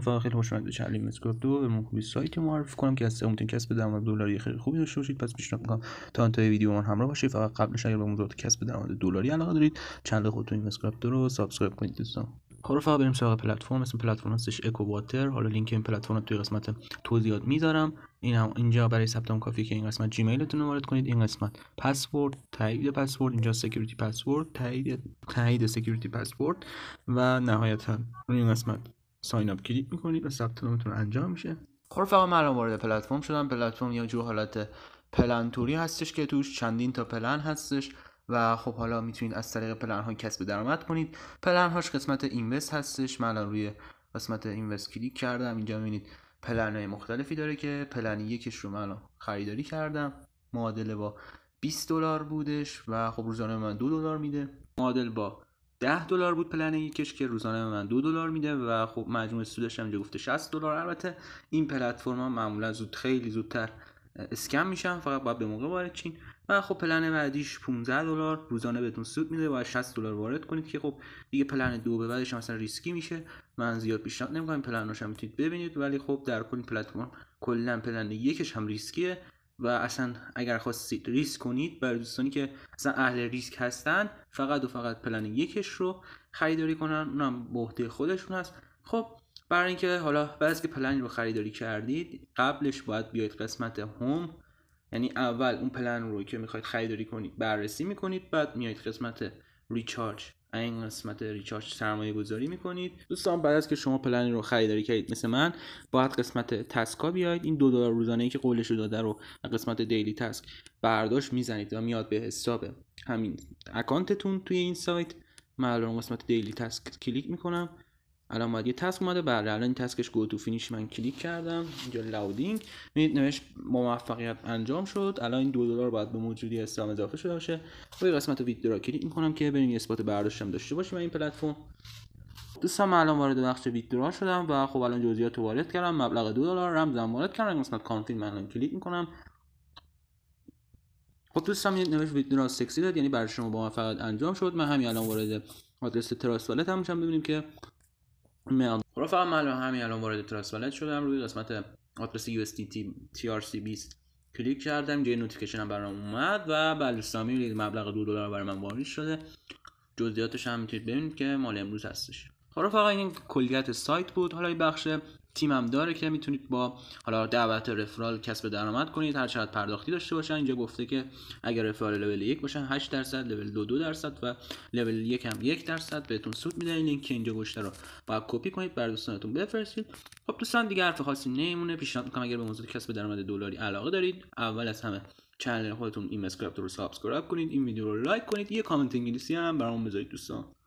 فقط خیلی خوشایند به چند اسکرپ دو به من خوبی سایت معرفی کنم که از سه کسب درآمد دلاری خیلی خوبی داشته باشید پس پیشنهاد میکنم تا انتهای ویدیو من همراه باشید فقط قبلش اگر به موضوعات کسب درآمد دلاری علاقه دارید چند خودتون اسکرپ دو رو سابسکرایب کنید دوستان خب فقط بریم سراغ پلتفرم اسم پلتفرم هستش اکو واتر حالا لینک این پلتفرم توی قسمت توضیحات میذارم این هم اینجا برای ثبت نام کافی که این قسمت جیمیلتون رو وارد کنید این قسمت پسورد تایید پسورد اینجا سکیوریتی پسورد تایید تایید سکیوریتی پسورد و نهایتا این قسمت ساین اپ کلیک میکنید و ثبت نامتون انجام میشه خب فقط من الان وارد پلتفرم شدم پلتفرم یا جو حالت پلن توری هستش که توش چندین تا پلن هستش و خب حالا میتونید از طریق پلن ها کسب درآمد کنید پلن هاش قسمت اینوست هستش من الان روی قسمت اینوست کلیک کردم اینجا میبینید پلن های مختلفی داره که پلن یکش رو من خریداری کردم معادله با 20 دلار بودش و خب روزانه من دو دلار میده معادل با 10 دلار بود پلن یکش که روزانه به من دو دلار میده و خب مجموع سودش هم گفته 60 دلار البته این پلتفرم ها معمولا زود خیلی زودتر اسکم میشن فقط باید به موقع وارد چین و خب پلن بعدیش 15 دلار روزانه بهتون سود میده باید 60 دلار وارد کنید که خب دیگه پلن دو به بعدش مثلا ریسکی میشه من زیاد پیشنهاد نمیکنم پلناش هم میتونید ببینید ولی خب در کل پلتفرم کلا پلن یکش هم ریسکیه و اصلا اگر خواستید ریسک کنید برای دوستانی که اصلا اهل ریسک هستن فقط و فقط پلن یکش رو خریداری کنن اونم به عهده خودشون هست خب برای اینکه حالا بعد که پلن رو خریداری کردید قبلش باید بیاید قسمت هوم یعنی اول اون پلن رو که میخواید خریداری کنید بررسی میکنید بعد میایید قسمت ریچارج این قسمت ریچارج سرمایه گذاری میکنید دوستان بعد از که شما پلن رو خریداری کردید مثل من باید قسمت تسکا بیاید این دو دلار روزانه ای که قولش داده رو قسمت دیلی تسک برداشت میزنید و میاد به حساب همین اکانتتون توی این سایت من قسمت دیلی تسک کلیک میکنم الان باید یه تسک اومده بله الان این تسکش گو تو فینیش من کلیک کردم اینجا لودینگ میدید نوشت موفقیت انجام شد الان این دو دلار باید به موجودی اسلام اضافه شده باشه و یه قسمت ویدیو را کلیک میکنم که بریم یه اثبات برداشتم داشته باشیم این پلتفرم دوستان الان وارد بخش را شدم و خب الان جزئیات رو وارد کردم مبلغ دو دلار رمزم وارد کردم قسمت کانفیگ من الان کلیک میکنم خب دوستان یه نوش را سکسی داد یعنی برای شما موفقیت انجام شد من همین الان وارد آدرس تراست والت هم میشم ببینیم که میاد رو خب، فقط من همین الان وارد ترانسپلنت شدم روی قسمت آدرس USDT TRC20 کلیک کردم جای نوتیفیکیشن هم برام اومد و بلوستامی مبلغ دو دلار برای من واریز شده جزئیاتش هم میتونید ببینید که مال امروز هستش حالا خب، فقط این کلیت سایت بود حالا این بخش تیمم داره که میتونید با حالا دعوت رفرال کسب درآمد کنید هر چقدر پرداختی داشته باشن اینجا گفته که اگر رفرال لول یک باشن 8 درصد لول دو دو درصد و لول یک هم یک درصد بهتون سود میده این لینک اینجا گوشته رو باید کپی کنید بر دوستانتون بفرستید خب دوستان دیگه حرف خاصی نمیمونه پیشنهاد میکنم اگر به موضوع کسب درآمد دلاری علاقه دارید اول از همه چنل خودتون این اسکریپت رو سابسکرایب کنید این ویدیو رو لایک کنید یه کامنت انگلیسی هم برامون بذارید دوستان